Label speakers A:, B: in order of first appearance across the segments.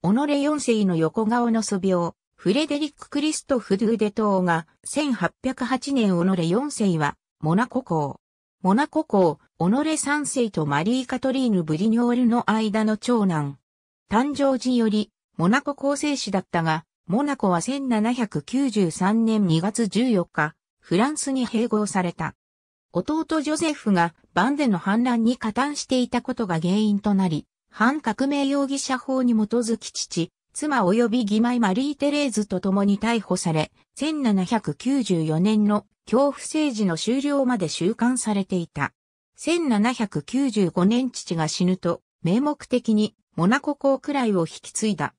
A: 己四世の横顔の素描、フレデリック・クリストフ・ドゥ・デトーが、1808年己四世は、モナコ公。モナコ公、己三世とマリー・カトリーヌ・ブリニョールの間の長男。誕生時より、モナコ公生子だったが、モナコは1793年2月14日、フランスに併合された。弟ジョゼフがバンデの反乱に加担していたことが原因となり、反革命容疑者法に基づき父、妻及び義妹マリー・テレーズと共に逮捕され、1794年の恐怖政治の終了まで収監されていた。1795年父が死ぬと、名目的にモナコ公くらいを引き継いだ。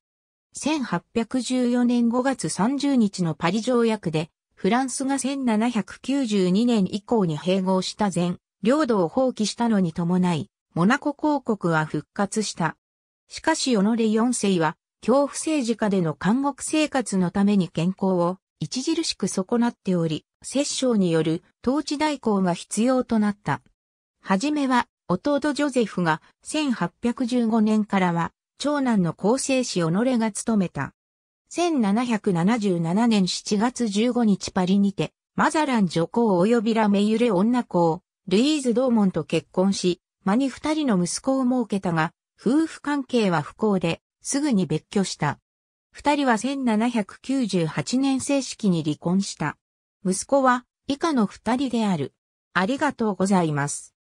A: 1814年5月30日のパリ条約で、フランスが1792年以降に併合した前、領土を放棄したのに伴い、モナコ公国は復活した。しかし、オノレ4世は、恐怖政治下での監獄生活のために健康を著しく損なっており、摂政による統治代行が必要となった。はじめは、弟ジョゼフが1815年からは、長男の厚生子オノレが務めた。1777年7月15日パリにて、マザラン女皇及びラメユレ女皇、ルイーズ・ドーモンと結婚し、間に二人の息子を設けたが、夫婦関係は不幸で、すぐに別居した。二人は1798年正式に離婚した。息子は以下の二人である。ありがとうございます。